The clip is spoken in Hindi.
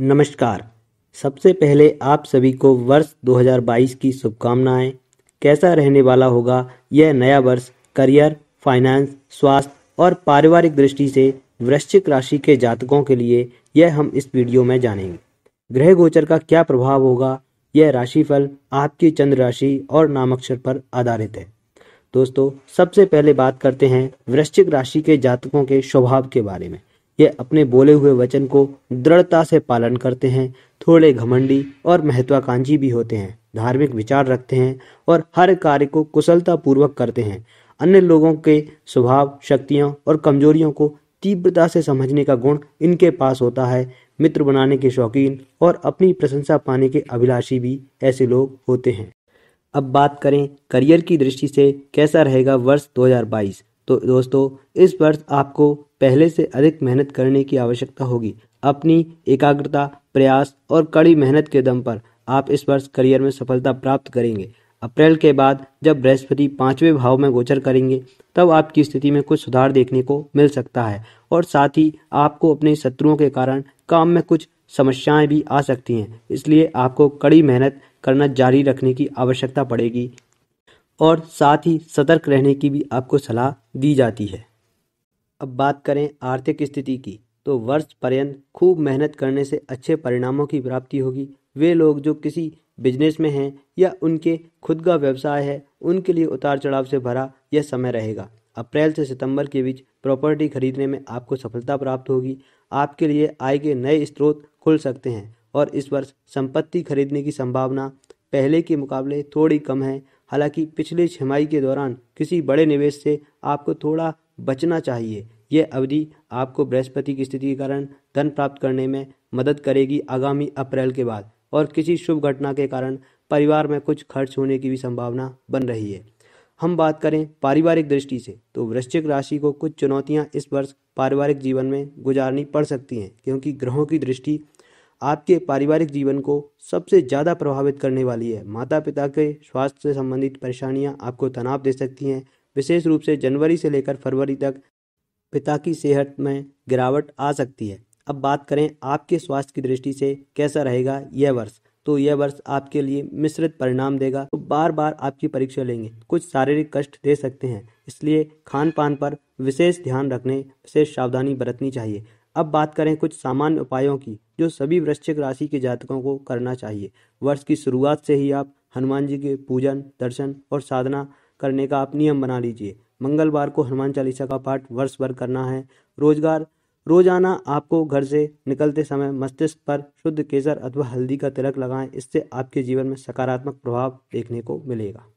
नमस्कार सबसे पहले आप सभी को वर्ष 2022 की शुभकामनाएं कैसा रहने वाला होगा यह नया वर्ष करियर फाइनेंस स्वास्थ्य और पारिवारिक दृष्टि से वृश्चिक राशि के जातकों के लिए यह हम इस वीडियो में जानेंगे ग्रह गोचर का क्या प्रभाव होगा यह राशिफल आपकी चंद्र राशि और नामाक्षर पर आधारित है दोस्तों सबसे पहले बात करते हैं वृश्चिक राशि के जातकों के स्वभाव के बारे में ये अपने बोले हुए वचन को दृढ़ता से पालन करते हैं थोड़े घमंडी और महत्वाकांक्षी भी होते हैं धार्मिक विचार रखते हैं और हर कार्य को कुशलतापूर्वक करते हैं अन्य लोगों के स्वभाव शक्तियों और कमजोरियों को तीव्रता से समझने का गुण इनके पास होता है मित्र बनाने के शौकीन और अपनी प्रशंसा पाने के अभिलाषी भी ऐसे लोग होते हैं अब बात करें करियर की दृष्टि से कैसा रहेगा वर्ष 2022 तो दोस्तों इस वर्ष आपको पहले से अधिक मेहनत करने की आवश्यकता होगी अपनी एकाग्रता प्रयास और कड़ी मेहनत के दम पर आप इस वर्ष करियर में सफलता प्राप्त करेंगे अप्रैल के बाद जब बृहस्पति पांचवें भाव में गोचर करेंगे तब आपकी स्थिति में कुछ सुधार देखने को मिल सकता है और साथ ही आपको अपने शत्रुओं के कारण काम में कुछ समस्याएं भी आ सकती हैं इसलिए आपको कड़ी मेहनत करना जारी रखने की आवश्यकता पड़ेगी और साथ ही सतर्क रहने की भी आपको सलाह दी जाती है अब बात करें आर्थिक स्थिति की तो वर्ष पर्यंत खूब मेहनत करने से अच्छे परिणामों की प्राप्ति होगी वे लोग जो किसी बिजनेस में हैं या उनके खुद का व्यवसाय है उनके लिए उतार चढ़ाव से भरा यह समय रहेगा अप्रैल से सितंबर के बीच प्रॉपर्टी खरीदने में आपको सफलता प्राप्त होगी आपके लिए आय के नए स्रोत खुल सकते हैं और इस वर्ष संपत्ति खरीदने की संभावना पहले के मुकाबले थोड़ी कम है हालांकि पिछले छमाई के दौरान किसी बड़े निवेश से आपको थोड़ा बचना चाहिए यह अवधि आपको बृहस्पति की स्थिति के कारण धन प्राप्त करने में मदद करेगी आगामी अप्रैल के बाद और किसी शुभ घटना के कारण परिवार में कुछ खर्च होने की भी संभावना बन रही है हम बात करें पारिवारिक दृष्टि से तो वृश्चिक राशि को कुछ चुनौतियां इस वर्ष पारिवारिक जीवन में गुजारनी पड़ सकती हैं क्योंकि ग्रहों की दृष्टि आपके पारिवारिक जीवन को सबसे ज़्यादा प्रभावित करने वाली है माता पिता के स्वास्थ्य से संबंधित परेशानियां आपको तनाव दे सकती हैं विशेष रूप से जनवरी से लेकर फरवरी तक पिता की सेहत में गिरावट आ सकती है अब बात करें आपके स्वास्थ्य की दृष्टि से कैसा रहेगा यह वर्ष तो यह वर्ष आपके लिए मिश्रित परिणाम देगा तो बार बार आपकी परीक्षा लेंगे कुछ शारीरिक कष्ट दे सकते हैं इसलिए खान पान पर विशेष ध्यान रखने विशेष सावधानी बरतनी चाहिए अब बात करें कुछ सामान्य उपायों की जो सभी वृश्चिक राशि के जातकों को करना चाहिए वर्ष की शुरुआत से ही आप हनुमान जी के पूजन दर्शन और साधना करने का आप नियम बना लीजिए मंगलवार को हनुमान चालीसा का पाठ वर्ष भर करना है रोजगार रोजाना आपको घर से निकलते समय मस्तिष्क पर शुद्ध केसर अथवा हल्दी का तिलक लगाएं इससे आपके जीवन में सकारात्मक प्रभाव देखने को मिलेगा